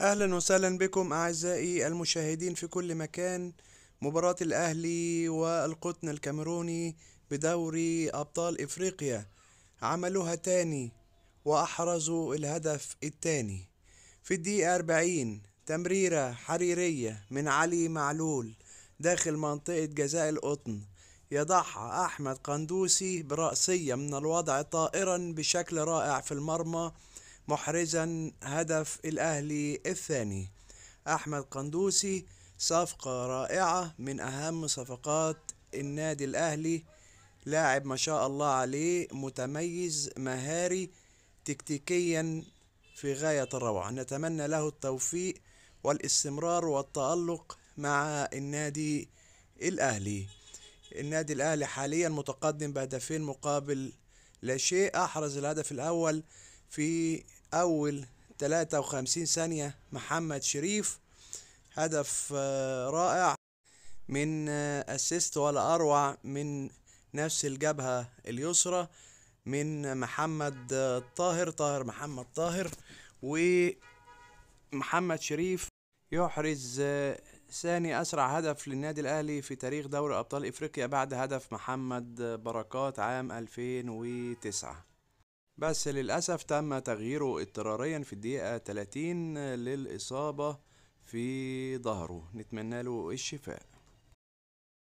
اهلا وسهلا بكم اعزائي المشاهدين في كل مكان مباراة الاهلي والقطن الكاميروني بدوري ابطال افريقيا عملوها تاني واحرزوا الهدف التاني في الدقيقة 40 تمريرة حريرية من علي معلول داخل منطقة جزاء القطن يضعها أحمد قندوسي برأسية من الوضع طائرا بشكل رائع في المرمى محرزا هدف الأهلي الثاني أحمد قندوسي صفقة رائعة من أهم صفقات النادي الأهلي لاعب ما شاء الله عليه متميز مهاري تكتيكيا في غاية الروعة نتمنى له التوفيق والاستمرار والتألق مع النادي الأهلي النادي الأهلي حاليا متقدم بهدفين مقابل لا شيء أحرز الهدف الأول في أول 53 ثانية محمد شريف هدف آه، رائع من أسيست آه، ولا أروع من نفس الجبهة اليسرى من محمد آه، طاهر طاهر محمد طاهر ومحمد شريف يحرز ثاني أسرع هدف للنادي الأهلي في تاريخ دوري أبطال إفريقيا بعد هدف محمد بركات عام 2009 بس للأسف تم تغييره اضطراريا في الدقيقة 30 للإصابة في ظهره نتمنى له الشفاء